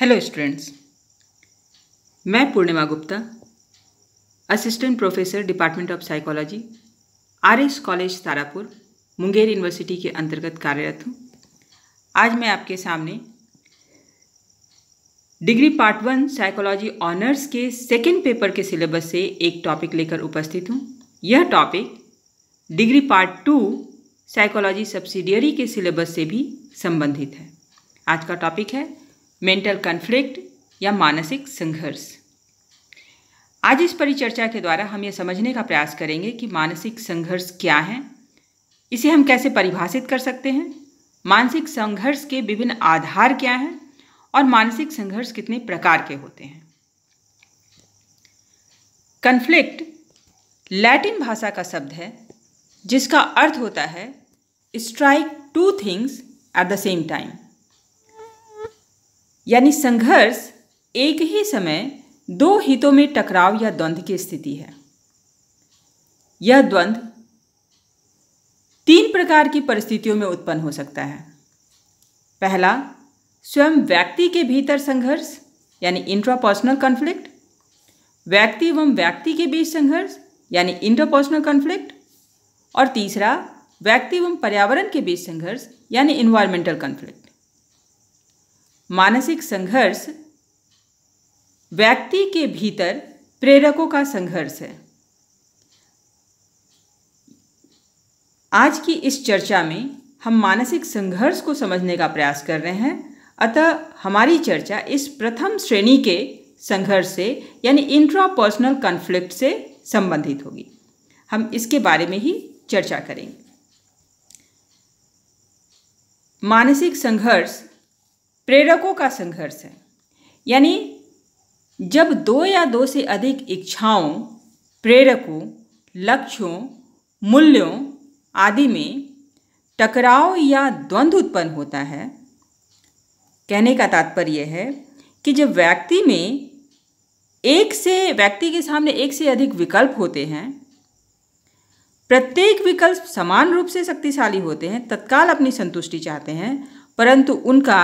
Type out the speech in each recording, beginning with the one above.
Hello students मैं Purnima Gupta assistant professor department of psychology R S college Tarapur Munger university के अंतर्गत कार्यरत हूँ आज मैं आपके सामने degree part one psychology honours के सेकेंड पेपर के सिलेबस से एक टॉपिक लेकर उपस्थित हूँ यह topic degree part two psychology subsidiary के सिलेबस से भी संबंधित है आज का टॉपिक है मेंटल कन्फ्लिक्ट या मानसिक संघर्ष आज इस परिचर्चा के द्वारा हम ये समझने का प्रयास करेंगे कि मानसिक संघर्ष क्या है इसे हम कैसे परिभाषित कर सकते हैं मानसिक संघर्ष के विभिन्न आधार क्या हैं और मानसिक संघर्ष कितने प्रकार के होते हैं कन्फ्लिक्ट लैटिन भाषा का शब्द है जिसका अर्थ होता है strike two things at the same time यानी संघर्ष एक ही समय दो हितों में टकराव या द्वंद्व की स्थिति है यह द्वंद्व तीन प्रकार की परिस्थितियों में उत्पन्न हो सकता है पहला स्वयं व्यक्ति के भीतर संघर्ष यानी इंट्रापर्सनल कॉन्फ्लिक्ट व्यक्ति एवं व्यक्ति के बीच संघर्ष यानी इंटरपर्सनल कॉन्फ्लिक्ट और तीसरा व्यक्ति एवं पर्यावरण के बीच संघर्ष यानी इन्वायरमेंटल कॉन्फ्लिक्ट मानसिक संघर्ष व्यक्ति के भीतर प्रेरकों का संघर्ष है आज की इस चर्चा में हम मानसिक संघर्ष को समझने का प्रयास कर रहे हैं अतः हमारी चर्चा इस प्रथम श्रेणी के संघर्ष से यानी इंट्रा पर्सनल कन्फ्लिक्ट से संबंधित होगी हम इसके बारे में ही चर्चा करेंगे मानसिक संघर्ष प्रेरकों का संघर्ष है यानी जब दो या दो से अधिक इच्छाओं प्रेरकों लक्ष्यों मूल्यों आदि में टकराव या द्वंद्व उत्पन्न होता है कहने का तात्पर्य है कि जब व्यक्ति में एक से व्यक्ति के सामने एक से अधिक विकल्प होते हैं प्रत्येक विकल्प समान रूप से शक्तिशाली होते हैं तत्काल अपनी संतुष्टि चाहते हैं परंतु उनका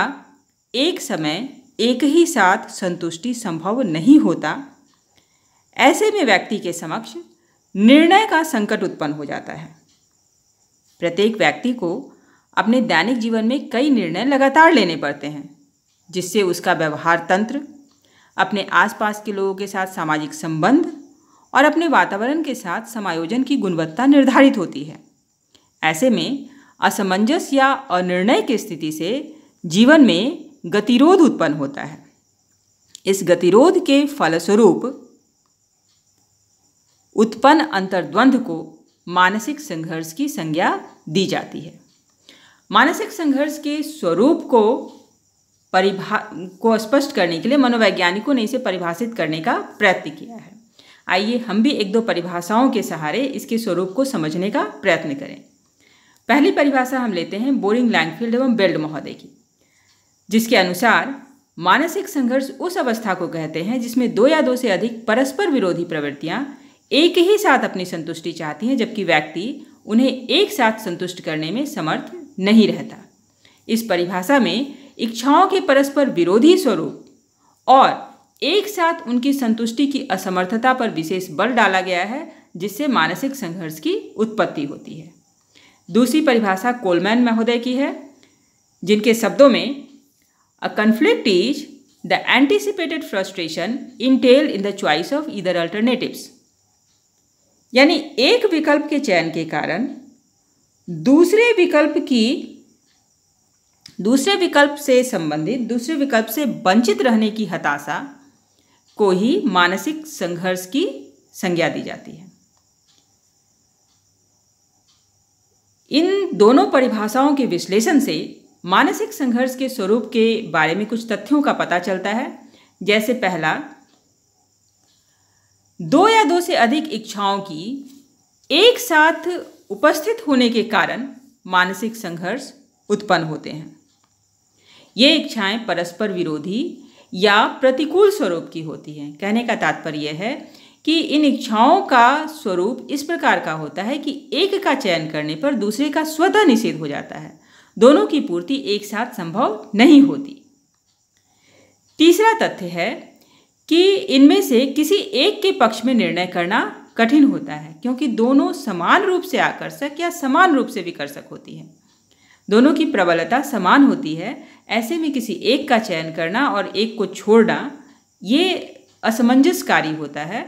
एक समय एक ही साथ संतुष्टि संभव नहीं होता ऐसे में व्यक्ति के समक्ष निर्णय का संकट उत्पन्न हो जाता है प्रत्येक व्यक्ति को अपने दैनिक जीवन में कई निर्णय लगातार लेने पड़ते हैं जिससे उसका व्यवहार तंत्र अपने आसपास के लोगों के साथ सामाजिक संबंध और अपने वातावरण के साथ समायोजन की गुणवत्ता निर्धारित होती है ऐसे में असमंजस या अनिर्णय की स्थिति से जीवन में गतिरोध उत्पन्न होता है इस गतिरोध के फलस्वरूप उत्पन्न अंतर्द्वंद को मानसिक संघर्ष की संज्ञा दी जाती है मानसिक संघर्ष के स्वरूप को परिभा को स्पष्ट करने के लिए मनोवैज्ञानिकों ने इसे परिभाषित करने का प्रयत्न किया है आइए हम भी एक दो परिभाषाओं के सहारे इसके स्वरूप को समझने का प्रयत्न करें पहली परिभाषा हम लेते हैं बोरिंग लैंगफील्ड एवं बेल्ड महोदय की जिसके अनुसार मानसिक संघर्ष उस अवस्था को कहते हैं जिसमें दो या दो से अधिक परस्पर विरोधी प्रवृत्तियाँ एक ही साथ अपनी संतुष्टि चाहती हैं जबकि व्यक्ति उन्हें एक साथ संतुष्ट करने में समर्थ नहीं रहता इस परिभाषा में इच्छाओं के परस्पर विरोधी स्वरूप और एक साथ उनकी संतुष्टि की असमर्थता पर विशेष बल डाला गया है जिससे मानसिक संघर्ष की उत्पत्ति होती है दूसरी परिभाषा कोलमैन महोदय की है जिनके शब्दों में A conflict is the anticipated frustration entailed in the choice of either alternatives. यानी एक विकल्प के चयन के कारण दूसरे विकल्प की दूसरे विकल्प से संबंधित दूसरे विकल्प से वंचित रहने की हताशा को ही मानसिक संघर्ष की संज्ञा दी जाती है इन दोनों परिभाषाओं के विश्लेषण से मानसिक संघर्ष के स्वरूप के बारे में कुछ तथ्यों का पता चलता है जैसे पहला दो या दो से अधिक इच्छाओं की एक साथ उपस्थित होने के कारण मानसिक संघर्ष उत्पन्न होते हैं ये इच्छाएं परस्पर विरोधी या प्रतिकूल स्वरूप की होती हैं कहने का तात्पर्य है कि इन इच्छाओं का स्वरूप इस प्रकार का होता है कि एक का चयन करने पर दूसरे का स्वतः निषेध हो जाता है दोनों की पूर्ति एक साथ संभव नहीं होती तीसरा तथ्य है कि इनमें से किसी एक के पक्ष में निर्णय करना कठिन होता है क्योंकि दोनों समान रूप से आकर्षक या समान रूप से विकर्षक होती हैं दोनों की प्रबलता समान होती है ऐसे में किसी एक का चयन करना और एक को छोड़ना ये असमंजसकारी होता है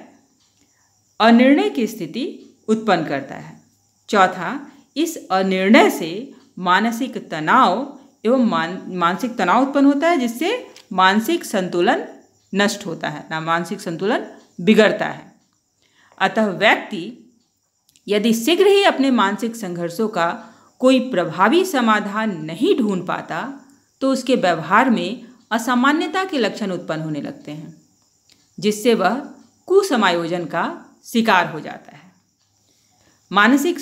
अनिर्णय की स्थिति उत्पन्न करता है चौथा इस अनिर्णय से मानसिक तनाव एवं मान मानसिक तनाव उत्पन्न होता है जिससे मानसिक संतुलन नष्ट होता है ना मानसिक संतुलन बिगड़ता है अतः व्यक्ति यदि शीघ्र ही अपने मानसिक संघर्षों का कोई प्रभावी समाधान नहीं ढूंढ पाता तो उसके व्यवहार में असामान्यता के लक्षण उत्पन्न होने लगते हैं जिससे वह कुसमायोजन का शिकार हो जाता है मानसिक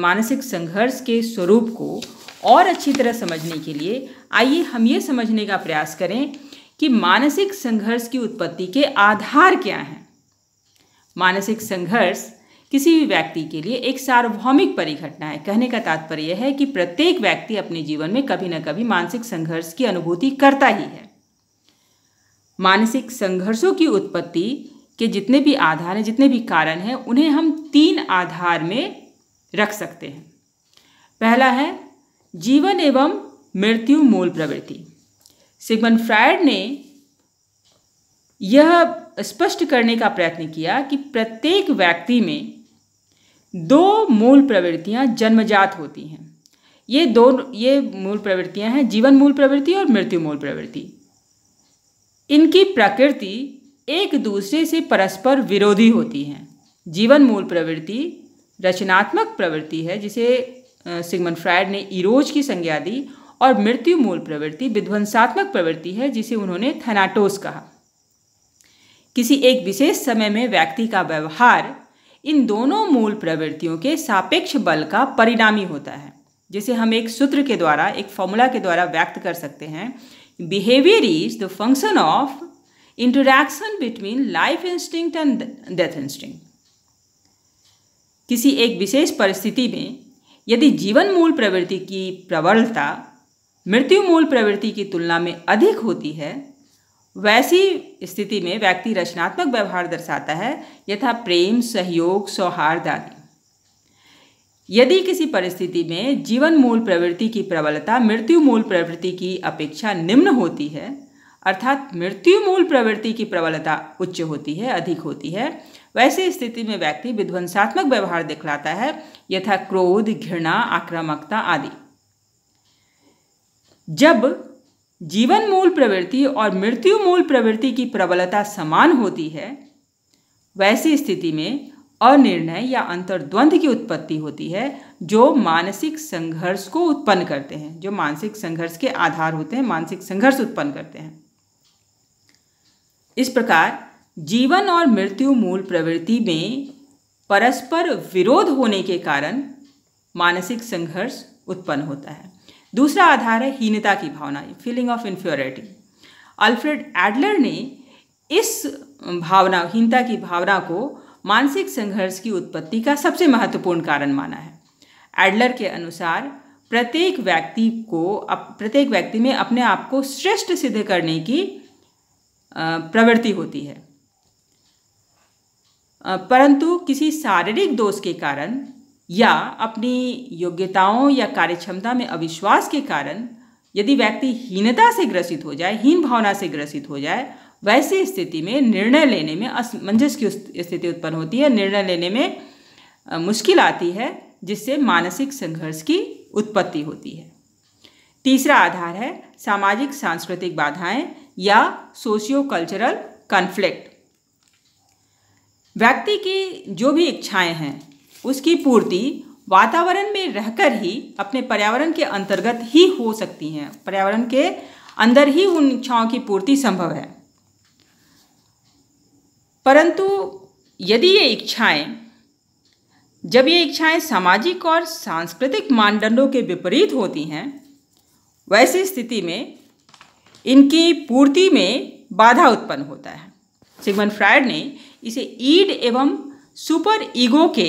मानसिक संघर्ष के स्वरूप को और अच्छी तरह समझने के लिए आइए हम ये समझने का प्रयास करें कि मानसिक संघर्ष की उत्पत्ति के आधार क्या हैं मानसिक संघर्ष किसी भी व्यक्ति के लिए एक सार्वभौमिक परिघटना है कहने का तात्पर्य यह है कि प्रत्येक व्यक्ति अपने जीवन में कभी ना कभी मानसिक संघर्ष की अनुभूति करता ही है मानसिक संघर्षों की उत्पत्ति के जितने भी आधार हैं जितने भी कारण हैं उन्हें हम तीन आधार में रख सकते हैं पहला है जीवन एवं मृत्यु मूल प्रवृत्ति सिगमन फ्रायड ने यह स्पष्ट करने का प्रयत्न किया कि प्रत्येक व्यक्ति में दो मूल प्रवृत्तियां जन्मजात होती हैं ये दो ये मूल प्रवृत्तियां हैं जीवन मूल प्रवृत्ति और मृत्यु मूल प्रवृत्ति इनकी प्रकृति एक दूसरे से परस्पर विरोधी होती हैं जीवन मूल प्रवृत्ति रचनात्मक प्रवृत्ति है जिसे सिगमन फ्रायड ने इरोज की संज्ञा दी और मृत्यु मूल प्रवृत्ति विध्वंसात्मक प्रवृत्ति है जिसे उन्होंने थनाटोस कहा किसी एक विशेष समय में व्यक्ति का व्यवहार इन दोनों मूल प्रवृत्तियों के सापेक्ष बल का परिणामी होता है जिसे हम एक सूत्र के द्वारा एक फॉर्मूला के द्वारा व्यक्त कर सकते हैं behaviour is the function of interaction between life instinct and death instinct किसी एक विशेष परिस्थिति में यदि जीवन मूल प्रवृत्ति की प्रबलता मृत्यु मूल प्रवृत्ति की तुलना में अधिक होती है वैसी स्थिति में व्यक्ति रचनात्मक व्यवहार दर्शाता है यथा प्रेम सहयोग सौहार्द आदि यदि किसी परिस्थिति में जीवन मूल प्रवृत्ति की प्रबलता मृत्यु मूल प्रवृत्ति की अपेक्षा निम्न होती है अर्थात मृत्यु मूल प्रवृत्ति की प्रबलता उच्च होती है अधिक होती है वैसे स्थिति में व्यक्ति विध्वंसात्मक व्यवहार दिखलाता है यथा क्रोध घृणा आक्रामकता आदि जब जीवन मूल प्रवृत्ति और मृत्यु मूल प्रवृत्ति की प्रबलता समान होती है वैसी स्थिति में अनिर्णय या अंतर्द्वंद की उत्पत्ति होती है जो मानसिक संघर्ष को उत्पन्न करते हैं जो मानसिक संघर्ष के आधार होते हैं मानसिक संघर्ष उत्पन्न करते हैं इस प्रकार जीवन और मृत्यु मूल प्रवृत्ति में परस्पर विरोध होने के कारण मानसिक संघर्ष उत्पन्न होता है दूसरा आधार है हीनता की भावना feeling of inferiority Alfred Adler ने इस भावना हीनता की भावना को मानसिक संघर्ष की उत्पत्ति का सबसे महत्वपूर्ण कारण माना है एडलर के अनुसार प्रत्येक व्यक्ति को प्रत्येक व्यक्ति में अपने आप को श्रेष्ठ सिद्ध करने की प्रवृत्ति होती है परंतु किसी शारीरिक दोष के कारण या अपनी योग्यताओं या कार्यक्षमता में अविश्वास के कारण यदि व्यक्ति हीनता से ग्रसित हो जाए हीन भावना से ग्रसित हो जाए वैसी स्थिति में निर्णय लेने में असमंजस की स्थिति उत्पन्न होती है निर्णय लेने में मुश्किल आती है जिससे मानसिक संघर्ष की उत्पत्ति होती है तीसरा आधार है सामाजिक सांस्कृतिक बाधाएं या सोशियो कल्चरल कन्फ्लिक्ट व्यक्ति की जो भी इच्छाएं हैं उसकी पूर्ति वातावरण में रहकर ही अपने पर्यावरण के अंतर्गत ही हो सकती हैं पर्यावरण के अंदर ही उन इच्छाओं की पूर्ति संभव है परंतु यदि ये इच्छाएं जब ये इच्छाएं सामाजिक और सांस्कृतिक मानदंडों के विपरीत होती हैं वैसी स्थिति में इनकी पूर्ति में बाधा उत्पन्न होता है सिगमन फ्रायड ने इसे ईड एवं सुपर ईगो के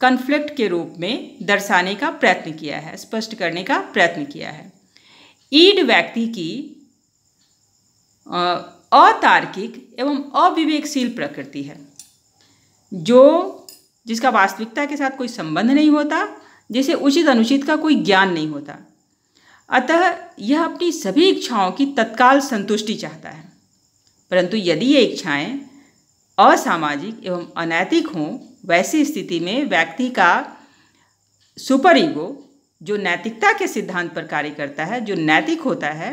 कन्फ्लिक्ट के रूप में दर्शाने का प्रयत्न किया है स्पष्ट करने का प्रयत्न किया है ईड व्यक्ति की अतार्किक एवं अविवेकशील प्रकृति है जो जिसका वास्तविकता के साथ कोई संबंध नहीं होता जिसे उचित अनुचित का कोई ज्ञान नहीं होता अतः यह अपनी सभी इच्छाओं की तत्काल संतुष्टि चाहता है परंतु यदि ये इच्छाएं असामाजिक एवं अनैतिक हों वैसी स्थिति में व्यक्ति का सुपर ईगो जो नैतिकता के सिद्धांत पर कार्य करता है जो नैतिक होता है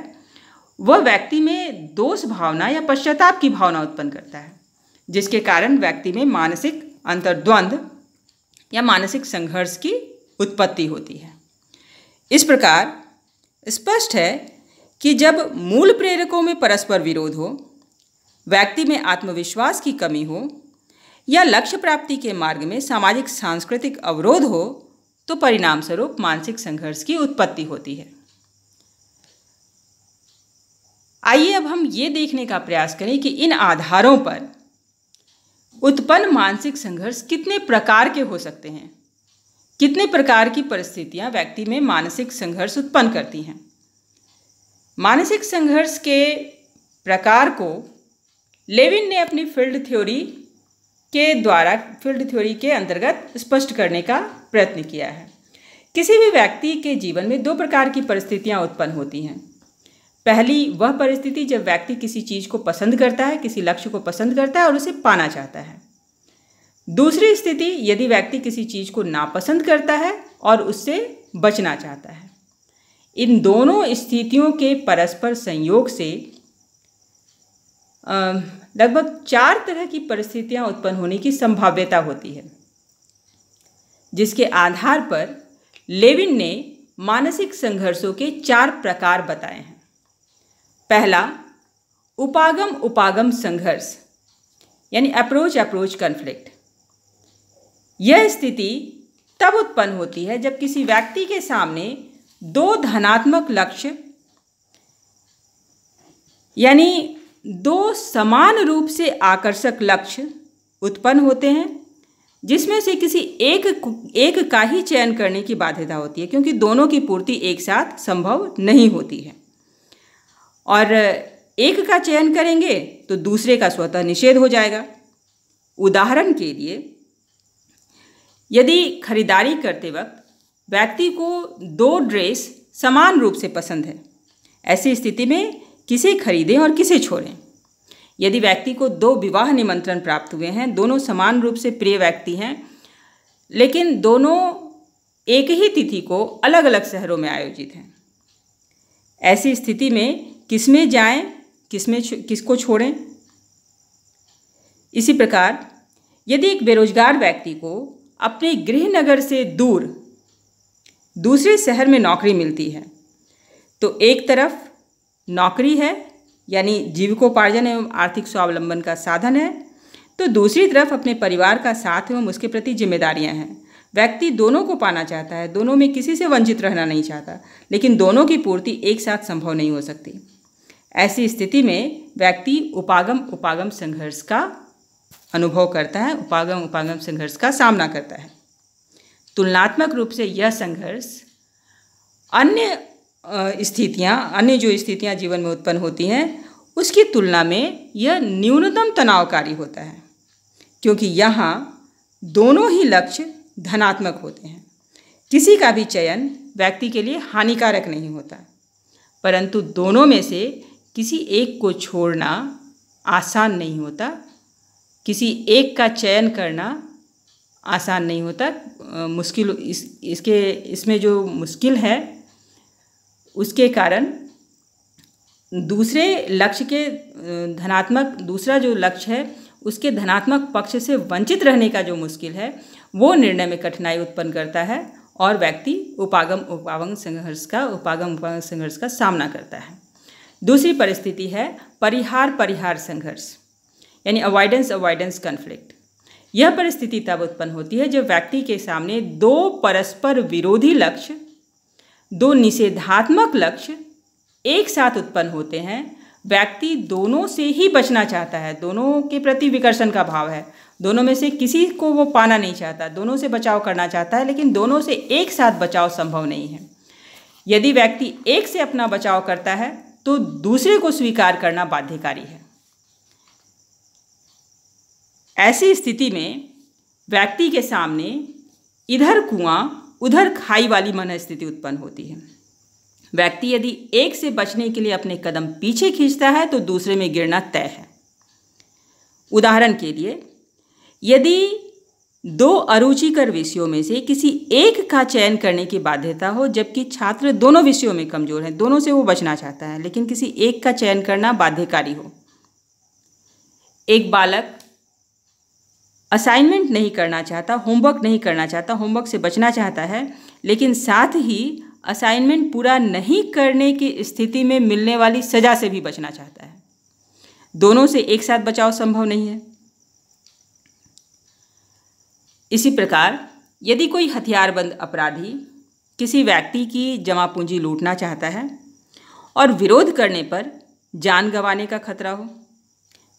वह व्यक्ति में दोष भावना या पश्चाताप की भावना उत्पन्न करता है जिसके कारण व्यक्ति में मानसिक अंतर्द्वंद या मानसिक संघर्ष की उत्पत्ति होती है इस प्रकार स्पष्ट है कि जब मूल प्रेरकों में परस्पर विरोध हो व्यक्ति में आत्मविश्वास की कमी हो या लक्ष्य प्राप्ति के मार्ग में सामाजिक सांस्कृतिक अवरोध हो तो परिणाम स्वरूप मानसिक संघर्ष की उत्पत्ति होती है आइए अब हम ये देखने का प्रयास करें कि इन आधारों पर उत्पन्न मानसिक संघर्ष कितने प्रकार के हो सकते हैं कितने प्रकार की परिस्थितियां व्यक्ति में मानसिक संघर्ष उत्पन्न करती हैं मानसिक संघर्ष के प्रकार को लेविन ने अपनी फील्ड थ्योरी के द्वारा फील्ड थ्योरी के अंतर्गत स्पष्ट करने का प्रयत्न किया है किसी भी व्यक्ति के जीवन में दो प्रकार की परिस्थितियां उत्पन्न होती हैं पहली वह परिस्थिति जब व्यक्ति किसी चीज़ को पसंद करता है किसी लक्ष्य को पसंद करता है और उसे पाना चाहता है दूसरी स्थिति यदि व्यक्ति किसी चीज़ को नापसंद करता है और उससे बचना चाहता है इन दोनों स्थितियों के परस्पर संयोग से लगभग चार तरह की परिस्थितियां उत्पन्न होने की संभाव्यता होती है जिसके आधार पर लेविन ने मानसिक संघर्षों के चार प्रकार बताए हैं पहला उपागम उपागम संघर्ष यानी अप्रोच अप्रोच कन्फ्लिक्ट यह स्थिति तब उत्पन्न होती है जब किसी व्यक्ति के सामने दो धनात्मक लक्ष्य यानी दो समान रूप से आकर्षक लक्ष्य उत्पन्न होते हैं जिसमें से किसी एक एक का ही चयन करने की बाध्यता होती है क्योंकि दोनों की पूर्ति एक साथ संभव नहीं होती है और एक का चयन करेंगे तो दूसरे का स्वतः निषेध हो जाएगा उदाहरण के लिए यदि खरीदारी करते वक्त व्यक्ति को दो ड्रेस समान रूप से पसंद है ऐसी स्थिति में किसे खरीदें और किसे छोड़ें यदि व्यक्ति को दो विवाह निमंत्रण प्राप्त हुए हैं दोनों समान रूप से प्रिय व्यक्ति हैं लेकिन दोनों एक ही तिथि को अलग अलग शहरों में आयोजित हैं ऐसी स्थिति में किसमें जाएं किस किसको छोड़ें इसी प्रकार यदि एक बेरोजगार व्यक्ति को अपने गृहनगर से दूर दूसरे शहर में नौकरी मिलती है तो एक तरफ नौकरी है यानी जीविकोपार्जन एवं आर्थिक स्वावलंबन का साधन है तो दूसरी तरफ अपने परिवार का साथ एवं उसके प्रति जिम्मेदारियां हैं व्यक्ति दोनों को पाना चाहता है दोनों में किसी से वंचित रहना नहीं चाहता लेकिन दोनों की पूर्ति एक साथ संभव नहीं हो सकती ऐसी स्थिति में व्यक्ति उपागम उपागम संघर्ष का अनुभव करता है उपागम उपागम संघर्ष का सामना करता है तुलनात्मक रूप से यह संघर्ष अन्य स्थितियाँ अन्य जो स्थितियाँ जीवन में उत्पन्न होती हैं उसकी तुलना में यह न्यूनतम तनावकारी होता है क्योंकि यहाँ दोनों ही लक्ष्य धनात्मक होते हैं किसी का भी चयन व्यक्ति के लिए हानिकारक नहीं होता परंतु दोनों में से किसी एक को छोड़ना आसान नहीं होता किसी एक का चयन करना आसान नहीं होता मुश्किल इस इसके इसमें जो मुश्किल है उसके कारण दूसरे लक्ष्य के धनात्मक दूसरा जो लक्ष्य है उसके धनात्मक पक्ष से वंचित रहने का जो मुश्किल है वो निर्णय में कठिनाई उत्पन्न करता है और व्यक्ति उपागम उपावंग संघर्ष का उपागम उपावंग संघर्ष का सामना करता है दूसरी परिस्थिति है परिहार परिहार संघर्ष यानी अवॉइडेंस अवॉइडेंस कन्फ्लिक्ट यह परिस्थिति तब उत्पन्न होती है जब व्यक्ति के सामने दो परस्पर विरोधी लक्ष्य दो निषेधात्मक लक्ष्य एक साथ उत्पन्न होते हैं व्यक्ति दोनों से ही बचना चाहता है दोनों के प्रति विकर्षण का भाव है दोनों में से किसी को वो पाना नहीं चाहता दोनों से बचाव करना चाहता है लेकिन दोनों से एक साथ बचाव संभव नहीं है यदि व्यक्ति एक से अपना बचाव करता है तो दूसरे को स्वीकार करना बाध्यकारी है ऐसी स्थिति में व्यक्ति के सामने इधर कुआं उधर खाई वाली मनस्थिति उत्पन्न होती है व्यक्ति यदि एक से बचने के लिए अपने कदम पीछे खींचता है तो दूसरे में गिरना तय है उदाहरण के लिए यदि दो अरुचिकर विषयों में से किसी एक का चयन करने की बाध्यता हो जबकि छात्र दोनों विषयों में कमजोर हैं दोनों से वो बचना चाहता है लेकिन किसी एक का चयन करना बाध्यकारी हो एक बालक असाइनमेंट नहीं करना चाहता होमवर्क नहीं करना चाहता होमवर्क से बचना चाहता है लेकिन साथ ही असाइनमेंट पूरा नहीं करने की स्थिति में मिलने वाली सज़ा से भी बचना चाहता है दोनों से एक साथ बचाव संभव नहीं है इसी प्रकार यदि कोई हथियारबंद अपराधी किसी व्यक्ति की जमा पूंजी लूटना चाहता है और विरोध करने पर जान गंवाने का खतरा हो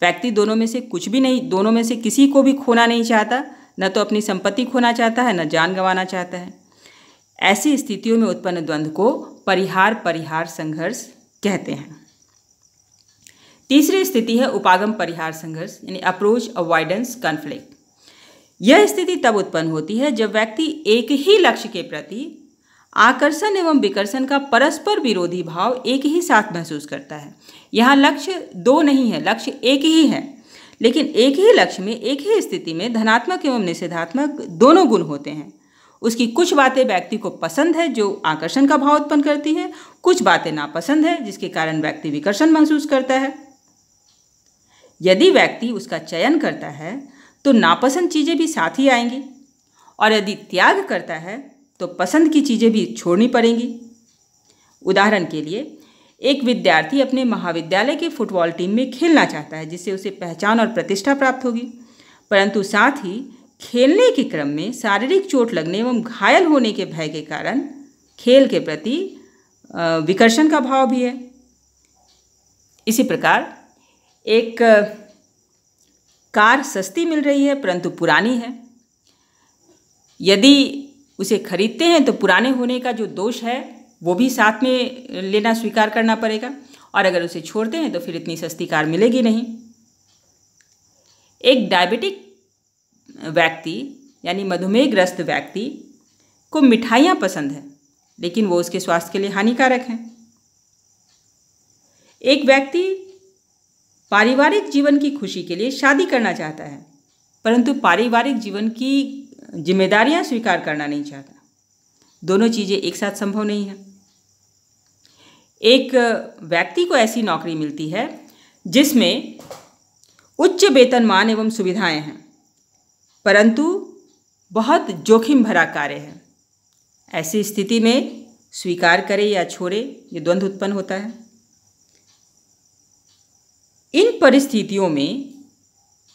व्यक्ति दोनों में से कुछ भी नहीं दोनों में से किसी को भी खोना नहीं चाहता न तो अपनी संपत्ति खोना चाहता है न जान गंवाना चाहता है ऐसी स्थितियों में उत्पन्न द्वंद्व को परिहार परिहार संघर्ष कहते हैं तीसरी स्थिति है उपागम परिहार संघर्ष यानी अप्रोच अवॉइडेंस कॉन्फ्लिक्ट यह स्थिति तब उत्पन्न होती है जब व्यक्ति एक ही लक्ष्य के प्रति आकर्षण एवं विकर्षण का परस्पर विरोधी भाव एक ही साथ महसूस करता है यहाँ लक्ष्य दो नहीं है लक्ष्य एक ही है लेकिन एक ही लक्ष्य में एक ही स्थिति में धनात्मक एवं निषेधात्मक दोनों गुण होते हैं उसकी कुछ बातें व्यक्ति को पसंद है जो आकर्षण का भाव उत्पन्न करती है कुछ बातें नापसंद है जिसके कारण व्यक्ति विकर्षण महसूस करता है यदि व्यक्ति उसका चयन करता है तो नापसंद चीज़ें भी साथ ही आएंगी और यदि त्याग करता है तो पसंद की चीज़ें भी छोड़नी पड़ेंगी उदाहरण के लिए एक विद्यार्थी अपने महाविद्यालय की फुटबॉल टीम में खेलना चाहता है जिससे उसे पहचान और प्रतिष्ठा प्राप्त होगी परंतु साथ ही खेलने के क्रम में शारीरिक चोट लगने एवं घायल होने के भय के कारण खेल के प्रति विकर्षण का भाव भी है इसी प्रकार एक कार सस्ती मिल रही है परंतु पुरानी है यदि उसे खरीदते हैं तो पुराने होने का जो दोष है वो भी साथ में लेना स्वीकार करना पड़ेगा और अगर उसे छोड़ते हैं तो फिर इतनी सस्ती कार मिलेगी नहीं एक डायबिटिक व्यक्ति यानी मधुमेह ग्रस्त व्यक्ति को मिठाइयाँ पसंद है लेकिन वो उसके स्वास्थ्य के लिए हानिकारक हैं एक व्यक्ति पारिवारिक जीवन की खुशी के लिए शादी करना चाहता है परंतु पारिवारिक जीवन की जिम्मेदारियां स्वीकार करना नहीं चाहता दोनों चीज़ें एक साथ संभव नहीं है एक व्यक्ति को ऐसी नौकरी मिलती है जिसमें उच्च वेतनमान एवं सुविधाएं हैं परंतु बहुत जोखिम भरा कार्य है ऐसी स्थिति में स्वीकार करे या छोड़े ये द्वंद्व उत्पन्न होता है इन परिस्थितियों में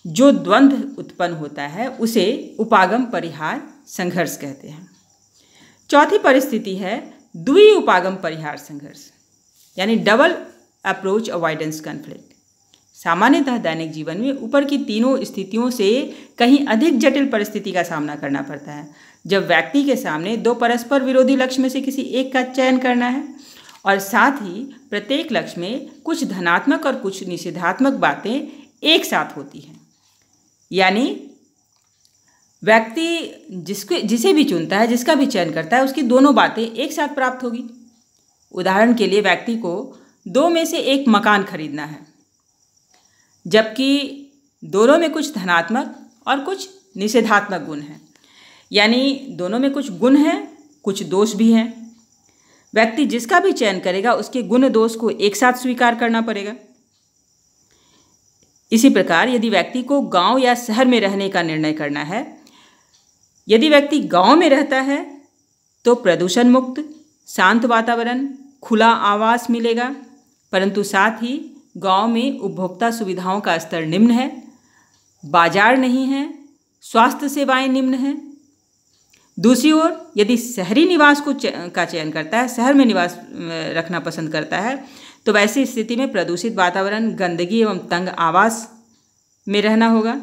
जो द्वंद्व उत्पन्न होता है उसे उपागम परिहार संघर्ष कहते हैं चौथी परिस्थिति है द्वि उपागम परिहार संघर्ष यानी डबल अप्रोच अवॉइडेंस कन्फ्लिक्ट सामान्यतः दैनिक जीवन में ऊपर की तीनों स्थितियों से कहीं अधिक जटिल परिस्थिति का सामना करना पड़ता है जब व्यक्ति के सामने दो परस्पर विरोधी लक्ष्य में से किसी एक का चयन करना है और साथ ही प्रत्येक लक्ष्य में कुछ धनात्मक और कुछ निषेधात्मक बातें एक साथ होती हैं यानी व्यक्ति जिसके जिसे भी चुनता है जिसका भी चयन करता है उसकी दोनों बातें एक साथ प्राप्त होगी उदाहरण के लिए व्यक्ति को दो में से एक मकान खरीदना है जबकि दोनों में कुछ धनात्मक और कुछ निषेधात्मक गुण हैं यानी दोनों में कुछ गुण हैं कुछ दोष भी हैं व्यक्ति जिसका भी चयन करेगा उसके गुण दोष को एक साथ स्वीकार करना पड़ेगा इसी प्रकार यदि व्यक्ति को गांव या शहर में रहने का निर्णय करना है यदि व्यक्ति गांव में रहता है तो प्रदूषण मुक्त शांत वातावरण खुला आवास मिलेगा परंतु साथ ही गांव में उपभोक्ता सुविधाओं का स्तर निम्न है बाजार नहीं है स्वास्थ्य सेवाएं निम्न हैं दूसरी ओर यदि शहरी निवास को चे, का चयन करता है शहर में निवास रखना पसंद करता है तो वैसी स्थिति में प्रदूषित वातावरण गंदगी एवं तंग आवास में रहना होगा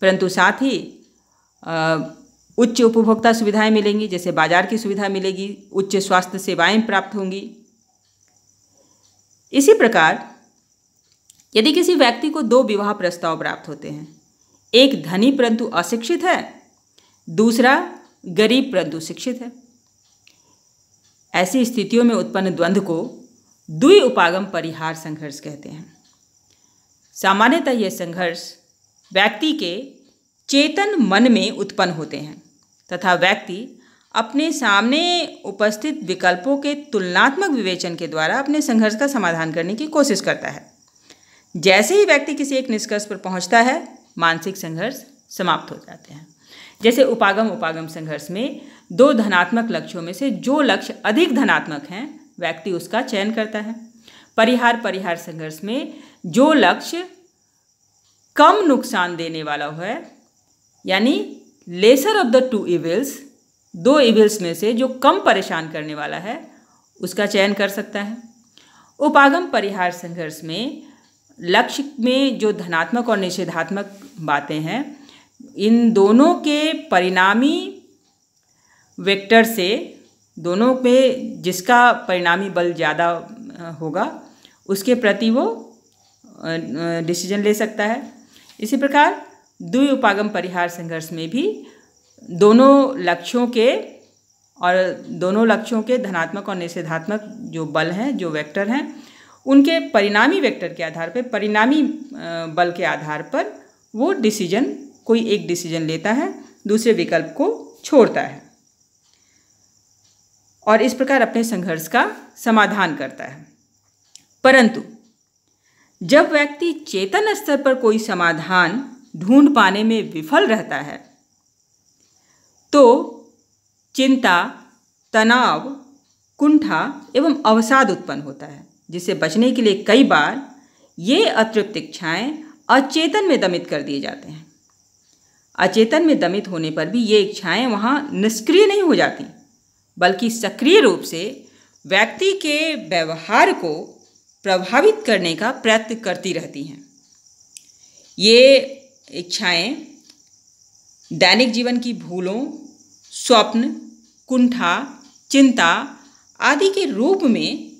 परंतु साथ ही उच्च उपभोक्ता सुविधाएं मिलेंगी जैसे बाजार की सुविधा मिलेगी उच्च स्वास्थ्य सेवाएं प्राप्त होंगी इसी प्रकार यदि किसी व्यक्ति को दो विवाह प्रस्ताव प्राप्त होते हैं एक धनी परंतु अशिक्षित है दूसरा गरीब परंतु शिक्षित है ऐसी स्थितियों में उत्पन्न द्वंद्व को द्वि उपागम परिहार संघर्ष कहते हैं सामान्यतः यह संघर्ष व्यक्ति के चेतन मन में उत्पन्न होते हैं तथा व्यक्ति अपने सामने उपस्थित विकल्पों के तुलनात्मक विवेचन के द्वारा अपने संघर्ष का समाधान करने की कोशिश करता है जैसे ही व्यक्ति किसी एक निष्कर्ष पर पहुंचता है मानसिक संघर्ष समाप्त हो जाते हैं जैसे उपागम उपागम संघर्ष में दो धनात्मक लक्ष्यों में से जो लक्ष्य अधिक धनात्मक हैं व्यक्ति उसका चयन करता है परिहार परिहार संघर्ष में जो लक्ष्य कम नुकसान देने वाला है यानी lesser of the two evils दो इविल्स में से जो कम परेशान करने वाला है उसका चयन कर सकता है उपागम परिहार संघर्ष में लक्ष्य में जो धनात्मक और निषेधात्मक बातें हैं इन दोनों के परिणामी वेक्टर से दोनों पे जिसका परिणामी बल ज़्यादा होगा उसके प्रति वो डिसीजन ले सकता है इसी प्रकार उपागम परिहार संघर्ष में भी दोनों लक्ष्यों के और दोनों लक्ष्यों के धनात्मक और निषेधात्मक जो बल हैं जो वेक्टर हैं उनके परिणामी वेक्टर के आधार पर परिणामी बल के आधार पर वो डिसीजन कोई एक डिसीजन लेता है दूसरे विकल्प को छोड़ता है और इस प्रकार अपने संघर्ष का समाधान करता है परंतु जब व्यक्ति चेतन स्तर पर कोई समाधान ढूंढ पाने में विफल रहता है तो चिंता तनाव कुंठा एवं अवसाद उत्पन्न होता है जिसे बचने के लिए कई बार ये अतृप्त इच्छाएँ अचेतन में दमित कर दिए जाते हैं अचेतन में दमित होने पर भी ये इच्छाएँ वहाँ निष्क्रिय नहीं हो जाती बल्कि सक्रिय रूप से व्यक्ति के व्यवहार को प्रभावित करने का प्रयत्न करती रहती हैं ये इच्छाएं दैनिक जीवन की भूलों स्वप्न कुंठा चिंता आदि के रूप में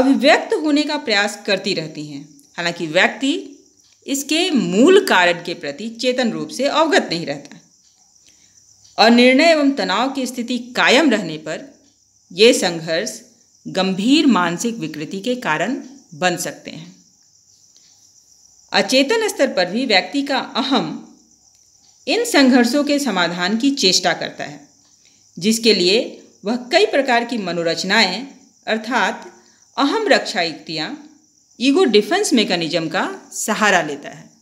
अभिव्यक्त होने का प्रयास करती रहती हैं हालांकि व्यक्ति इसके मूल कारण के प्रति चेतन रूप से अवगत नहीं रहता और निर्णय एवं तनाव की स्थिति कायम रहने पर ये संघर्ष गंभीर मानसिक विकृति के कारण बन सकते हैं अचेतन स्तर पर भी व्यक्ति का अहम इन संघर्षों के समाधान की चेष्टा करता है जिसके लिए वह कई प्रकार की मनोरचनाएं अर्थात अहम रक्षा युक्तियाँ ईगो डिफेंस मेकनिज़म का सहारा लेता है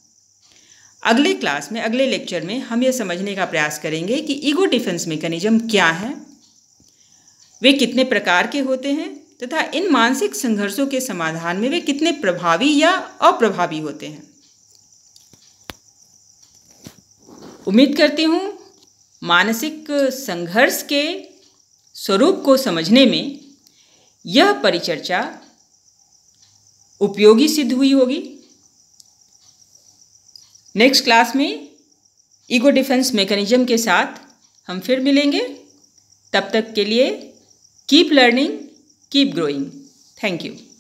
अगले क्लास में अगले लेक्चर में हम ये समझने का प्रयास करेंगे कि ईगो डिफेंस मेकनिज़म क्या है वे कितने प्रकार के होते हैं तथा इन मानसिक संघर्षों के समाधान में वे कितने प्रभावी या अप्रभावी होते हैं उम्मीद करती हूँ मानसिक संघर्ष के स्वरूप को समझने में यह परिचर्चा उपयोगी सिद्ध हुई होगी नेक्स्ट क्लास में ईगो डिफेंस मेकनिज़म के साथ हम फिर मिलेंगे तब तक के लिए keep learning keep growing thank you